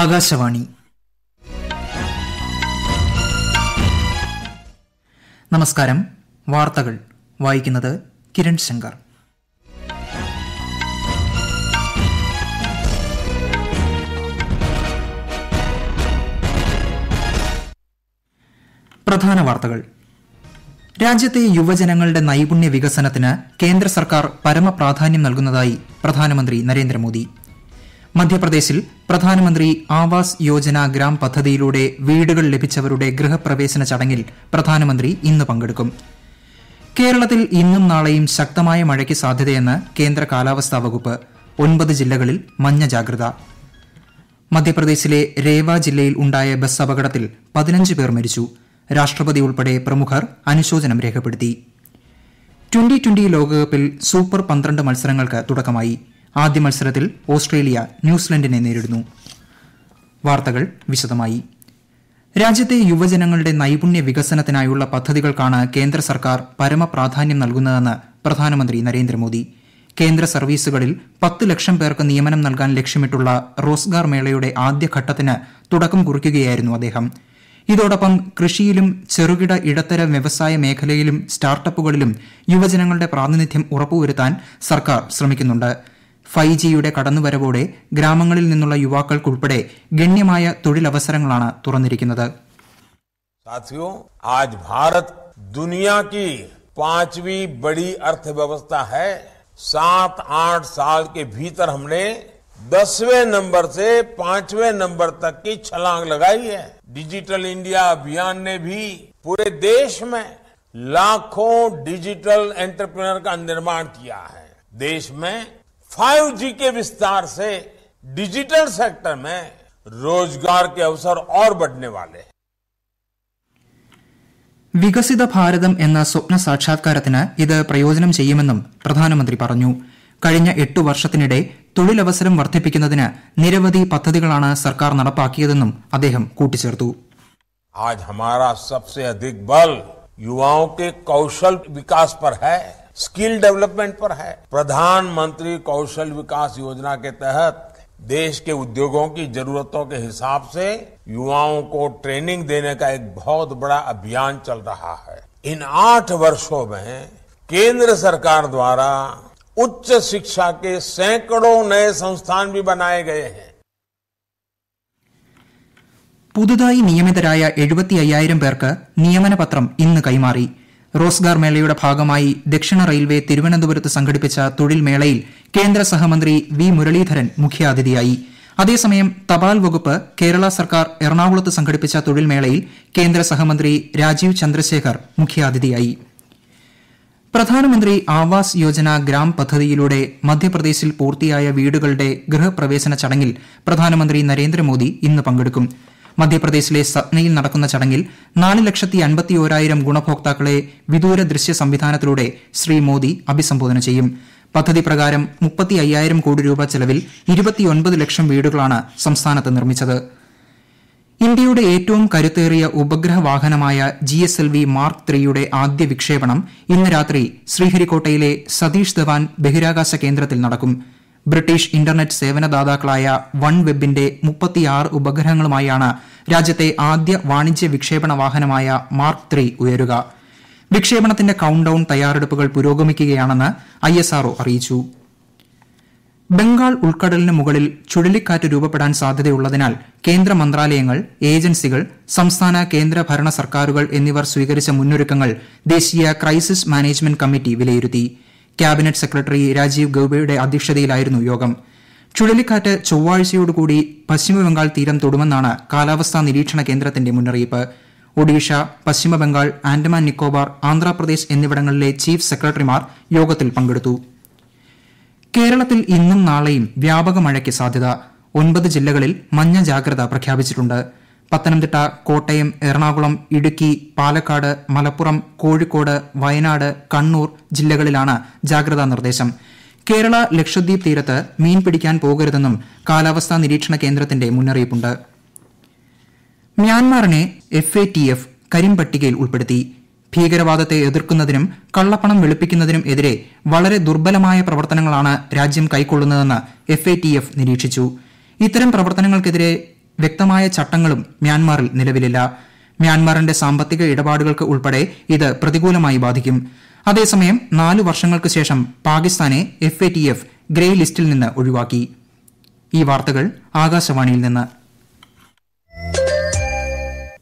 ആകാശവാണി നമസ്കാരം വാർത്തകൾ വായിക്കുന്നത് കിരൺ ശങ്കർ പ്രധാന വാർത്തകൾ രാജ്യത്തെ യുവജനങ്ങളുടെ നൈപുണ്യ വികസനത്തിന് കേന്ദ്ര സർക്കാർ പരമപ്രാധാന്യം നൽകുന്നതായി പ്രധാനമന്ത്രി നരേന്ദ്രമോദി മധ്യപ്രദേശിൽ പ്രധാനമന്ത്രി ആവാസ് യോജന ഗ്രാം പദ്ധതിയിലൂടെ വീടുകൾ ലഭിച്ചവരുടെ ഗൃഹപ്രവേശന ചടങ്ങിൽ പ്രധാനമന്ത്രി ഇന്ന് പങ്കെടുക്കും കേരളത്തിൽ ഇന്നും നാളെയും ശക്തമായ മഴയ്ക്ക് സാധ്യതയെന്ന് കേന്ദ്ര കാലാവസ്ഥാ വകുപ്പ് ഒൻപത് ജില്ലകളിൽ മഞ്ഞ ജാഗ്രത മധ്യപ്രദേശിലെ രേവ ജില്ലയിൽ ഉണ്ടായ ബസ് അപകടത്തിൽ പതിനഞ്ച് പേർ മരിച്ചു രാഷ്ട്രപതി ഉൾപ്പെടെ പ്രമുഖർ അനുശോചനം രേഖപ്പെടുത്തി ട്വന്റി ട്വന്റി ലോകകപ്പിൽ സൂപ്പർ പന്ത്രണ്ട് മത്സരങ്ങൾക്ക് തുടക്കമായി ആദ്യ മത്സരത്തിൽ ഓസ്ട്രേലിയ ന്യൂസിലൻഡിനെ നേരിടുന്നു വാർത്തകൾ വിശദമായി രാജ്യത്തെ യുവജനങ്ങളുടെ നൈപുണ്യ വികസനത്തിനായുള്ള പദ്ധതികൾക്കാണ് കേന്ദ്ര സർക്കാർ പരമപ്രാധാന്യം നൽകുന്നതെന്ന് പ്രധാനമന്ത്രി നരേന്ദ്രമോദി കേന്ദ്ര സർവീസുകളിൽ പത്ത് ലക്ഷം പേർക്ക് നിയമനം നൽകാൻ ലക്ഷ്യമിട്ടുള്ള റോസ്ഗാർ മേളയുടെ ആദ്യഘട്ടത്തിന് തുടക്കം കുറിക്കുകയായിരുന്നു അദ്ദേഹം ഇതോടൊപ്പം കൃഷിയിലും ചെറുകിട ഇടത്തര വ്യവസായ മേഖലയിലും സ്റ്റാർട്ടപ്പുകളിലും യുവജനങ്ങളുടെ പ്രാതിനിധ്യം ഉറപ്പുവരുത്താൻ സർക്കാർ ശ്രമിക്കുന്നുണ്ട് ഫൈവ് ജിയുടെ കടന്നുവരവോടെ ഗ്രാമങ്ങളിൽ നിന്നുള്ള യുവാക്കൾക്കുൾപ്പെടെ ഗണ്യമായ തൊഴിലവസരങ്ങളാണ് തുറന്നിരിക്കുന്നത് साथियों आज भारत दुनिया की पांचवी बड़ी अर्थव्यवस्था है सात आठ साल के भीतर हमने दसवें नंबर से पांचवें नंबर तक की छलांग लगाई है डिजिटल इंडिया अभियान ने भी पूरे देश में लाखों डिजिटल एंटरप्रेनर का निर्माण किया है देश में 5G के विस्तार से डिजिटल सेक्टर में रोजगार के अवसर और बढ़ने वाले हैं വികസിത ഭാരതം എന്ന സ്വപ്ന സാക്ഷാത്കാരത്തിന് ഇത് പ്രയോജനം ചെയ്യുമെന്നും പ്രധാനമന്ത്രി പറഞ്ഞു കഴിഞ്ഞ എട്ടു വർഷത്തിനിടെ തൊഴിലവസരം വർദ്ധിപ്പിക്കുന്നതിന് നിരവധി പദ്ധതികളാണ് സർക്കാർ നടപ്പാക്കിയതെന്നും അദ്ദേഹം കൂട്ടിച്ചേർത്തു ആജ് ഹമാരാ സബ്സെ അധിക് ബൽ യുവാओं के कौशल विकास पर है स्किल डेवलपमेंट पर है प्रधानमंत्री कौशल विकास योजना के तहत देश के उद्योगों की जरूरतों के हिसाब से युवाओं को ट्रेनिंग देने का एक बहुत बड़ा अभियान चल रहा है इन आठ वर्षों में केंद्र सरकार द्वारा उच्च शिक्षा के सैकड़ों नए संस्थान भी बनाए गए हैं പുതുതായി നിയമിതരായ എഴുപത്തി അയ്യായിരം പേർക്ക് നിയമനപത്രം ഇന്ന് കൈമാറി റോസ്ഗാർ മേളയുടെ ഭാഗമായി ദക്ഷിണ റെയിൽവേ തിരുവനന്തപുരത്ത് സംഘടിപ്പിച്ച തൊഴിൽ മേളയിൽ കേന്ദ്ര സഹമന്ത്രി വി മുരളീധരൻ മുഖ്യാതിഥിയായി അതേസമയം തപാൽ വകുപ്പ് കേരള സർക്കാർ എറണാകുളത്ത് സംഘടിപ്പിച്ച തൊഴിൽ മേളയിൽ കേന്ദ്ര സഹമന്ത്രി രാജീവ് ചന്ദ്രശേഖർ മുഖ്യാതിഥിയായി പ്രധാനമന്ത്രി ആവാസ് യോജന ഗ്രാം പദ്ധതിയിലൂടെ മധ്യപ്രദേശിൽ പൂർത്തിയായ വീടുകളുടെ ഗൃഹപ്രവേശന ചടങ്ങിൽ പ്രധാനമന്ത്രി നരേന്ദ്രമോദി ഇന്ന് പങ്കെടുക്കും മധ്യപ്രദേശിലെ സത്നയിൽ നടക്കുന്ന ചടങ്ങിൽ നാല് ലക്ഷത്തി അൻപത്തി ഗുണഭോക്താക്കളെ വിദൂര ദൃശ്യ സംവിധാനത്തിലൂടെ ശ്രീ മോദി അഭിസംബോധന ചെയ്യും പദ്ധതി പ്രകാരം മുപ്പത്തി അയ്യായിരം കോടി രൂപ ചെലവിൽ ഇരുപത്തിയൊൻപത് ലക്ഷം വീടുകളാണ് സംസ്ഥാനത്ത് നിർമ്മിച്ചത് ഇന്ത്യയുടെ ഏറ്റവും കരുത്തേറിയ ഉപഗ്രഹ വാഹനമായ G S L V mark ത്രീയുടെ ആദ്യ വിക്ഷേപണം ഇന്ന് രാത്രി ശ്രീഹരിക്കോട്ടയിലെ സതീഷ് ധവാൻ ബഹിരാകാശ കേന്ദ്രത്തിൽ നടക്കും ബ്രിട്ടീഷ് ഇന്റർനെറ്റ് സേവനദാതാക്കളായ വൺ വെബിന്റെ മുപ്പത്തിയാറ് ഉപഗ്രഹങ്ങളുമായാണ് രാജ്യത്തെ ആദ്യ വാണിജ്യ വിക്ഷേപണ വാഹനമായ മാർക്ക് ത്രീ ഉയരുക വിക്ഷേപണത്തിന്റെ കൌണ്ട് ഡൌൺ തയ്യാറെടുപ്പുകൾ പുരോഗമിക്കുകയാണെന്ന് ഐ എസ് ആർഒ അറിയിച്ചു ബംഗാൾ ഉൾക്കടലിന് മുകളിൽ ചുഴലിക്കാറ്റ് രൂപപ്പെടാൻ സാധ്യതയുള്ളതിനാൽ കേന്ദ്ര മന്ത്രാലയങ്ങൾ ഏജൻസികൾ സംസ്ഥാന കേന്ദ്ര ഭരണ സർക്കാരുകൾ എന്നിവർ സ്വീകരിച്ച മുന്നൊരുക്കങ്ങൾ ദേശീയ ക്രൈസിസ് മാനേജ്മെന്റ് കമ്മിറ്റി വിലയിരുത്തി ക്യാബിനറ്റ് സെക്രട്ടറി രാജീവ് ഗൌബയുടെ അധ്യക്ഷതയിലായിരുന്നു യോഗം ചുഴലിക്കാറ്റ് ചൊവ്വാഴ്ചയോടുകൂടി പശ്ചിമബംഗാൾ തീരം തൊടുമെന്നാണ് കാലാവസ്ഥാ നിരീക്ഷണ കേന്ദ്രത്തിന്റെ മുന്നറിയിപ്പ് ഒഡീഷ പശ്ചിമബംഗാൾ ആൻഡമാൻ നിക്കോബാർ ആന്ധ്രാപ്രദേശ് എന്നിവിടങ്ങളിലെ ചീഫ് സെക്രട്ടറിമാർ യോഗത്തിൽ പങ്കെടുത്തു കേരളത്തിൽ ഇന്നും നാളെയും വ്യാപക മഴയ്ക്ക് സാധ്യത ഒൻപത് ജില്ലകളിൽ മഞ്ഞ ജാഗ്രത പ്രഖ്യാപിച്ചിട്ടു ് പത്തനംതിട്ട കോട്ടയം എറണാകുളം ഇടുക്കി പാലക്കാട് മലപ്പുറം കോഴിക്കോട് വയനാട് കണ്ണൂർ ജില്ലകളിലാണ് ജാഗ്രതാ നിർദ്ദേശം കേരള ലക്ഷദ്വീപ് തീരത്ത് മീൻ പിടിക്കാൻ പോകരുതെന്നും കാലാവസ്ഥാ നിരീക്ഷണ കേന്ദ്രത്തിന്റെ മുന്നറിയിപ്പുണ്ട് മ്യാൻമാറിനെ എഫ് എ ടി എഫ് കരിമ്പട്ടികയിൽ ഉൾപ്പെടുത്തി ഭീകരവാദത്തെ എതിർക്കുന്നതിനും കള്ളപ്പണം വെളുപ്പിക്കുന്നതിനും എതിരെ വളരെ ദുർബലമായ പ്രവർത്തനങ്ങളാണ് രാജ്യം കൈക്കൊള്ളുന്നതെന്ന് എഫ് എ ടി എഫ് നിരീക്ഷിച്ചു ഇത്തരം പ്രവർത്തനങ്ങൾക്കെതിരെ വ്യക്തമായ ചട്ടങ്ങളും മ്യാൻമാറിൽ നിലവിലില്ല മ്യാൻമാറിന്റെ സാമ്പത്തിക ഇടപാടുകൾക്ക് ഉൾപ്പെടെ ഇത് പ്രതികൂലമായി ബാധിക്കും അതേസമയം നാലു വർഷങ്ങൾക്ക് ശേഷം പാകിസ്ഥാനെ F A T F grey ലിസ്റ്റിൽ നിന്ന് ഒഴിവാക്കി ഈ വാർത്തകൾ ആകാശവാണിയിൽ നിന്ന്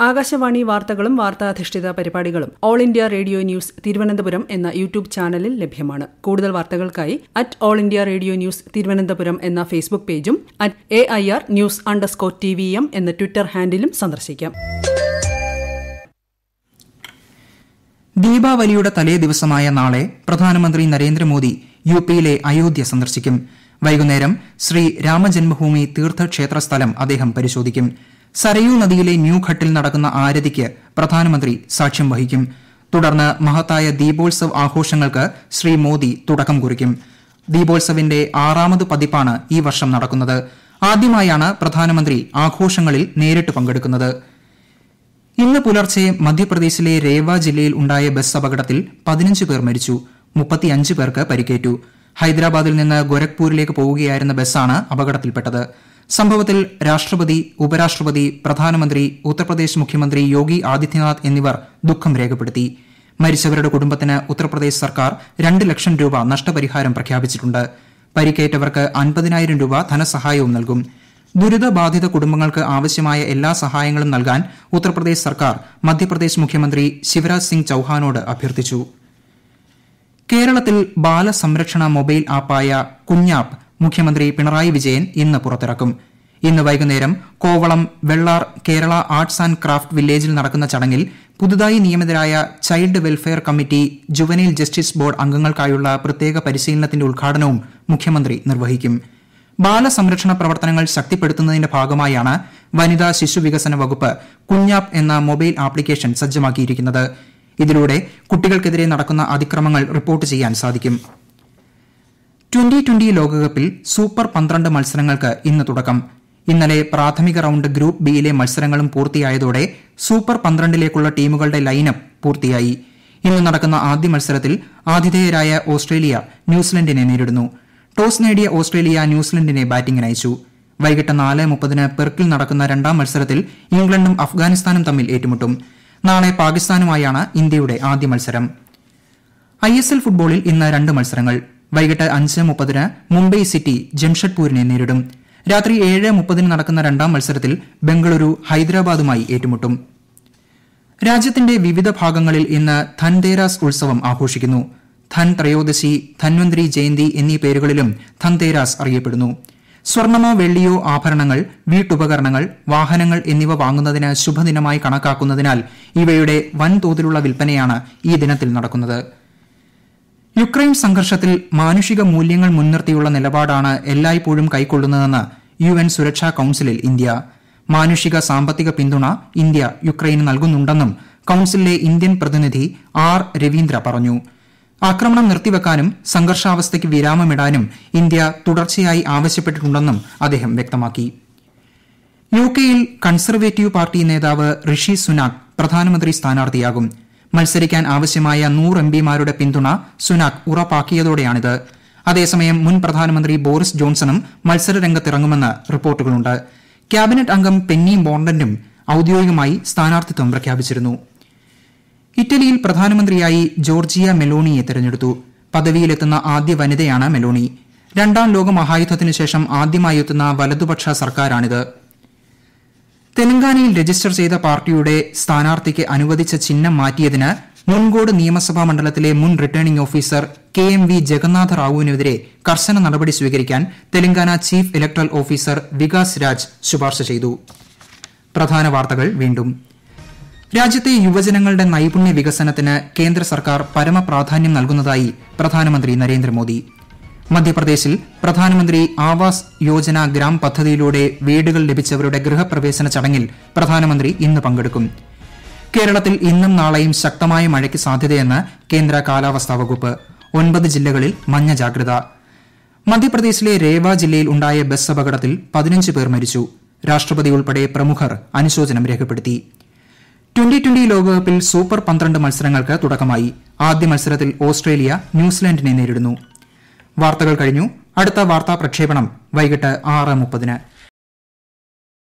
ആകാശവാണി വാർത്തകളും വാർത്താധിഷ്ഠിത പരിപാടികളും All India Radio News Thiruvananthapuram എന്ന യൂട്യൂബ് ചാനലിൽ ലഭ്യമാണ് കൂടുതൽ വാർത്തകൾക്കായി at All India Radio News Thiruvananthapuram എന്ന ഫേസ്ബുക്ക് പേജും at A I R news underscore T V M എന്ന ട്വിറ്റർ ഹാൻഡിലും സന്ദർശിക്കാം ദീപാവലിയുടെ തലേ ദിവസമായ നാളെ പ്രധാനമന്ത്രി നരേന്ദ്രമോദി യു പിയിലെ അയോധ്യ സന്ദർശിക്കും വൈകുന്നേരം ശ്രീ രാമജന്മഭൂമി തീർത്ഥക്ഷേത്ര സ്ഥലം അദ്ദേഹം പരിശോധിക്കും സരയൂ നദിയിലെ ന്യൂ നടക്കുന്ന ആരതിക്ക് പ്രധാനമന്ത്രി സാക്ഷ്യം വഹിക്കും തുടർന്ന് മഹത്തായ ദീപോത്സവ് ആഘോഷങ്ങൾക്ക് ശ്രീ മോദി തുടക്കം കുറിക്കും ദീപോത്സവിന്റെ ആറാമത് പതിപ്പാണ് ഈ വർഷം നടക്കുന്നത് ആദ്യമായാണ് പ്രധാനമന്ത്രി ആഘോഷങ്ങളിൽ നേരിട്ട് പങ്കെടുക്കുന്നത് ഇന്ന് പുലർച്ചെ മധ്യപ്രദേശിലെ രേവ ജില്ലയിൽ ഉണ്ടായ ബസ് അപകടത്തിൽ പതിനഞ്ച് പേർ മരിച്ചു മുപ്പത്തിയഞ്ച് പേർക്ക് പരിക്കേറ്റു ഹൈദരാബാദിൽ നിന്ന് ഗോരഖ്പൂരിലേക്ക് പോവുകയായിരുന്ന ബസ്സാണ് അപകടത്തിൽപ്പെട്ടത് സംഭവത്തിൽ രാഷ്ട്രപതി ഉപരാഷ്ട്രപതി പ്രധാനമന്ത്രി ഉത്തർപ്രദേശ് മുഖ്യമന്ത്രി യോഗി ആദിത്യനാഥ് എന്നിവർ ദുഃഖം രേഖപ്പെടുത്തി മരിച്ചവരുടെ കുടുംബത്തിന് ഉത്തർപ്രദേശ് സർക്കാർ രണ്ട് ലക്ഷം രൂപ നഷ്ടപരിഹാരം പ്രഖ്യാപിച്ചിട്ടുണ്ട് പരിക്കേറ്റവർക്ക് അൻപതിനായിരം രൂപ ധനസഹായവും നൽകും ദുരിതബാധിത കുടുംബങ്ങൾക്ക് ആവശ്യമായ എല്ലാ സഹായങ്ങളും നൽകാൻ ഉത്തർപ്രദേശ് സർക്കാർ മധ്യപ്രദേശ് മുഖ്യമന്ത്രി ശിവരാജ് സിംഗ് ചൌഹാനോട് അഭ്യർത്ഥിച്ചു കേരളത്തിൽ ബാലസംരക്ഷണ മൊബൈൽ ആപ്പായ കുഞ്ഞാപ്പ് മുഖ്യമന്ത്രി പിണറായി വിജയൻ ഇന്ന് പുറത്തിറക്കും ഇന്ന് വൈകുന്നേരം Kovalam Vellar Kerala arts and craft വില്ലേജിൽ നടക്കുന്ന ചടങ്ങിൽ പുതുതായി നിയമിതരായ child welfare committee juvenile justice board അംഗങ്ങൾക്കായുള്ള പ്രത്യേക പരിശീലനത്തിന്റെ ഉദ്ഘാടനവും മുഖ്യമന്ത്രി നിർവഹിക്കും ബാലസംരക്ഷണ പ്രവർത്തനങ്ങൾ ശക്തിപ്പെടുത്തുന്നതിന്റെ ഭാഗമായാണ് വനിതാ ശിശു വികസന വകുപ്പ് കുഞ്ഞാപ്പ് എന്ന മൊബൈൽ ആപ്ലിക്കേഷൻ സജ്ജമാക്കിയിരിക്കുന്നത് ഇതിലൂടെ കുട്ടികൾക്കെതിരെ നടക്കുന്ന അതിക്രമങ്ങൾ റിപ്പോർട്ട് ചെയ്യാൻ സാധിക്കും ട്വന്റി ട്വന്റി ലോകകപ്പിൽ സൂപ്പർ പന്ത്രണ്ട് മത്സരങ്ങൾക്ക് ഇന്ന് തുടക്കം ഇന്നലെ പ്രാഥമിക റൌണ്ട് ഗ്രൂപ്പ് ബിയിലെ മത്സരങ്ങളും പൂർത്തിയായതോടെ സൂപ്പർ പന്ത്രണ്ടിലേക്കുള്ള ടീമുകളുടെ ലൈനപ്പ് പൂർത്തിയായി ഇന്ന് നടക്കുന്ന ആദ്യ മത്സരത്തിൽ ആതിഥേയരായ ഓസ്ട്രേലിയ ന്യൂസിലൻഡിനെ നേരിടുന്നു ടോസ് നേടിയ ഓസ്ട്രേലിയ ന്യൂസിലൻഡിനെ ബാറ്റിംഗിനയച്ചു വൈകിട്ട് നാല് മുപ്പതിന് പെർക്കിൽ നടക്കുന്ന രണ്ടാം മത്സരത്തിൽ ഇംഗ്ലണ്ടും അഫ്ഗാനിസ്ഥാനും തമ്മിൽ ഏറ്റുമുട്ടും നാളെ പാകിസ്ഥാനുമായാണ് ഇന്ത്യയുടെ ആദ്യ മത്സരം ഐ എസ് എൽ ഫുട്ബോളിൽ ഇന്ന് രണ്ട് മത്സരങ്ങൾ വൈകിട്ട് അഞ്ച് മുപ്പതിന് മുംബൈ സിറ്റി ജംഷഡ്പൂരിനെ നേരിടും രാത്രി ഏഴ് മുപ്പതിന് നടക്കുന്ന രണ്ടാം മത്സരത്തിൽ ബംഗളൂരു ഹൈദരാബാദുമായി ഏറ്റുമുട്ടും രാജ്യത്തിന്റെ വിവിധ ഭാഗങ്ങളിൽ ഇന്ന് ധൻതേരാസ് ഉത്സവം ആഘോഷിക്കുന്നു ധൻ ത്രയോദശി ധന്വന്തരി ജയന്തി എന്നീ പേരുകളിലും ധൻതേരാസ് അറിയപ്പെടുന്നു സ്വർണമോ വെള്ളിയോ ആഭരണങ്ങൾ വീട്ടുപകരണങ്ങൾ വാഹനങ്ങൾ എന്നിവ വാങ്ങുന്നതിന് ശുഭദിനമായി കണക്കാക്കുന്നതിനാൽ ഇവയുടെ വൻതോതിലുള്ള വിൽപ്പനയാണ് ഈ ദിനത്തിൽ നടക്കുന്നത് യുക്രൈൻ സംഘർഷത്തിൽ മാനുഷിക മൂല്യങ്ങൾ മുൻനിർത്തിയുള്ള നിലപാടാണ് എല്ലായ്പ്പോഴും കൈക്കൊള്ളുന്നതെന്ന് യു എൻ സുരക്ഷാ കൌൺസിലിൽ ഇന്ത്യ മാനുഷിക സാമ്പത്തിക പിന്തുണ ഇന്ത്യ യുക്രൈന് നൽകുന്നുണ്ടെന്നും കൌൺസിലിലെ ഇന്ത്യൻ പ്രതിനിധി ആർ രവീന്ദ്ര പറഞ്ഞു ആക്രമണം നിർത്തിവെക്കാനും സംഘർഷാവസ്ഥയ്ക്ക് വിരാമമിടാനും ഇന്ത്യ തുടർച്ചയായി ആവശ്യപ്പെട്ടിട്ടുണ്ടെന്നും അദ്ദേഹം വ്യക്തമാക്കി യുകെയിൽ കൺസർവേറ്റീവ് പാർട്ടി നേതാവ് ഋഷി സുനാക് പ്രധാനമന്ത്രി സ്ഥാനാർത്ഥിയാകും മത്സരിക്കാൻ ആവശ്യമായ നൂറ് പിമാരുടെ പിന്തുണ സുനാക് ഉറപ്പാക്കിയതോടെയാണിത് അതേസമയം മുൻ പ്രധാനമന്ത്രി ബോറിസ് ജോൺസണും രംഗത്തിറങ്ങുമെന്ന് റിപ്പോർട്ടുകളുണ്ട് ക്യാബിനറ്റ് അംഗം പെന്നി ബോണ്ടനും ഔദ്യോഗികമായി സ്ഥാനാർത്ഥിത്വം പ്രഖ്യാപിച്ചിരുന്നു ഇറ്റലിയിൽ പ്രധാനമന്ത്രിയായി ജോർജിയ മെലോണിയെ തെരഞ്ഞെടുത്തു പദവിയിലെത്തുന്ന ആദ്യ വനിതയാണ് മെലോണി രണ്ടാം ലോക മഹായുദ്ധത്തിനു ശേഷം ആദ്യമായി എത്തുന്ന വലതുപക്ഷ സർക്കാരാണിത് തെലങ്കാനയിൽ രജിസ്റ്റർ ചെയ്ത പാർട്ടിയുടെ സ്ഥാനാർത്ഥിക്ക് അനുവദിച്ച ചിഹ്നം മാറ്റിയതിന് മുൻകോട് നിയമസഭാ മണ്ഡലത്തിലെ മുൻ returning officer K M V Jagannatha റാവുവിനെതിരെ കർശന നടപടി സ്വീകരിക്കാൻ Telangana chief electoral officer Vikas Raj ശുപാർശ ചെയ്തു പ്രധാന വാർത്തകൾ വീണ്ടും രാജ്യത്തെ യുവജനങ്ങളുടെ നൈപുണ്യ വികസനത്തിന് കേന്ദ്ര സർക്കാർ പരമപ്രാധാന്യം നൽകുന്നതായി പ്രധാനമന്ത്രി നരേന്ദ്രമോദി മധ്യപ്രദേശിൽ പ്രധാനമന്ത്രി ആവാസ് യോജന ഗ്രാം പദ്ധതിയിലൂടെ വീടുകൾ ലഭിച്ചവരുടെ ഗൃഹപ്രവേശന ചടങ്ങിൽ പ്രധാനമന്ത്രി ഇന്ന് പങ്കെടുക്കും കേരളത്തിൽ ഇന്നും നാളെയും ശക്തമായ മഴയ്ക്ക് സാധ്യതയെന്ന് കേന്ദ്ര കാലാവസ്ഥാ വകുപ്പ് ഒൻപത് ജില്ലകളിൽ മഞ്ഞ ജാഗ്രത മധ്യപ്രദേശിലെ രേവ ജില്ലയിൽ ഉണ്ടായ ബസ് അപകടത്തിൽ പതിനഞ്ച് പേർ മരിച്ചു രാഷ്ട്രപതി ഉൾപ്പെടെ പ്രമുഖർ അനുശോചനം രേഖപ്പെടുത്തി ട്വന്റി ട്വന്റി ലോകകപ്പിൽ സൂപ്പർ പന്ത്രണ്ട് മത്സരങ്ങൾക്ക് തുടക്കമായി ആദ്യ മത്സരത്തിൽ ഓസ്ട്രേലിയ ന്യൂസിലാൻഡിനെ നേരിടുന്നു വാർത്തകൾ കഴിഞ്ഞു അടുത്ത വാർത്താ പ്രക്ഷേപണം വൈകിട്ട് ആറ് മുപ്പതിന്